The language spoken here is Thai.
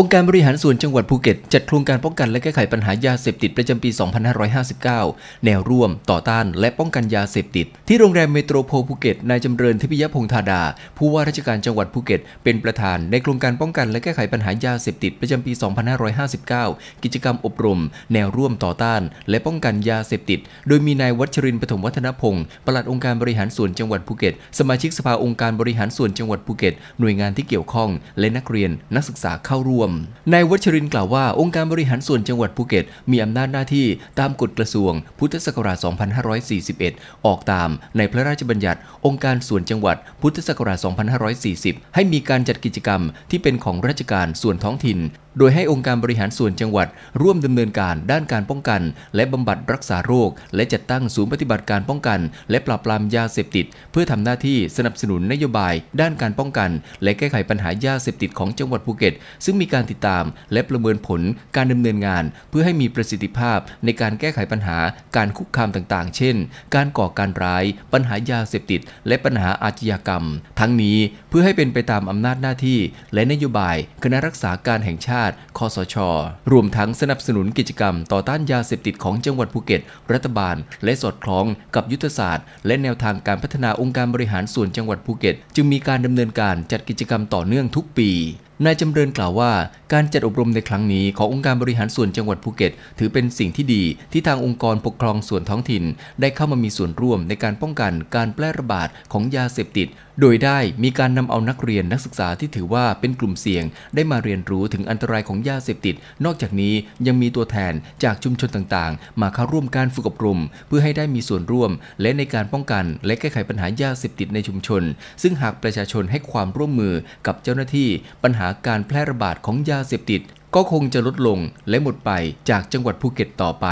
องค์การบริหารส่วนจังหวัดภูเก็ตจัดโครงการป้องกันและแก้ไขปัญหายาเสพติดประจำปี 2559 แนวร่วม ต่อต้าน และป้องกันยาเสพติด ที่โรงแรมเมโทรโพภูเก็ต นายจำเริญทิพยพงธาดา ผู้ว่าราชการจังหวัดภูเก็ต เป็นประธาน ในโครงการป้องกันและแก้ไขปัญหายาเสพติดประจำปี 2559 กิจกรรมอบรม แนวร่วมต่อต้าน และป้องกันยาเสพติด โดยมีนายวัชรินปฐมวัฒนพงศ์ปลัดองค์การบริหารส่วนจังหวัดภูเก็ตสมาชิกสภาองค์การบริหารส่วนจังหวัดภูเก็ตหน่วยงานที่เกี่ยวข้อง และนักเรียน นักศึกษาเข้าร่วมมนายวัชรินกล่าวว่าองค์การบริหารส่วนจังหวัดภูเก็ต มีอำนาจหน้าที่ตามกฎกระทรวงพุทธศักราช2541 ออกตามในพระราชบัญญัติองค์การส่วนจังหวัดพุทธศักราช2540 ให้มีการจัดกิจกรรมที่เป็นของราชการส่วนท้องถิ่นโดยให้องค์การบริหารส่วนจังหวัด ร่วมดำเนินการด้านการป้องกัน และบำบัดรักษาโรค และจัดตั้ง ศูนย์ปฏิบัติการป้องกัน และปราบปรามยาเสพติด เพื่อทำหน้าที่สนับสนุนนโยบาย ด้านการป้องกัน และแก้ไขปัญหายาเสพติดของจังหวัดภูเก็ต ซึ่งมีการติดตาม และประเมินผลการดำเนินงาน เพื่อให้มีประสิทธิภาพในการแก้ไขปัญหาการคุกคามต่างๆ เช่น การก่อการร้าย ปัญหายาเสพติด และปัญหาอาชญากรรม ทั้งนี้เพื่อให้เป็นไปตามอำนาจหน้าที่และนโยบาย คณะรักษาการแห่งชาติติคสชรวมทั้งสนับสนุนกิจกรรมต่อต้านยาเสพติดของจังหวัดภูเก็ต รัฐบาล และสอดคล้องกับยุทธศาสตร์ และแนวทางการพัฒนาองค์การบริหารส่วนจังหวัดภูเก็ต จึงมีการดำเนินการจัดกิจกรรมต่อเนื่องทุกปีนายจำเริญกล่าวว่าการจัดอบรมในครั้งนี้ขององค์การบริหารส่วนจังหวัดภูเก็ต ถือเป็นสิ่งที่ดี ที่ทางองค์กรปกครองส่วนท้องถิ่น ได้เข้ามามีส่วนร่วมในการป้องกันการแพร่ระบาดของยาเสพติด โดยได้มีการนำเอานักเรียนนักศึกษาที่ถือว่าเป็นกลุ่มเสี่ยง ได้มาเรียนรู้ถึงอันตรายของยาเสพติด นอกจากนี้ยังมีตัวแทนจากชุมชนต่างๆ มาเข้าร่วมการฝึกอบรมเพื่อให้ได้มีส่วนร่วม และในการป้องกัน และแก้ไขปัญหายาเสพติดในชุมชน ซึ่งหากประชาชนให้ความร่วมมือกับเจ้าหน้าที่ปัญหาาการแพร่ระบาดของยาเสพติดก็คงจะลดลงและหมดไปจากจังหวัดภูเก็ตต่อไป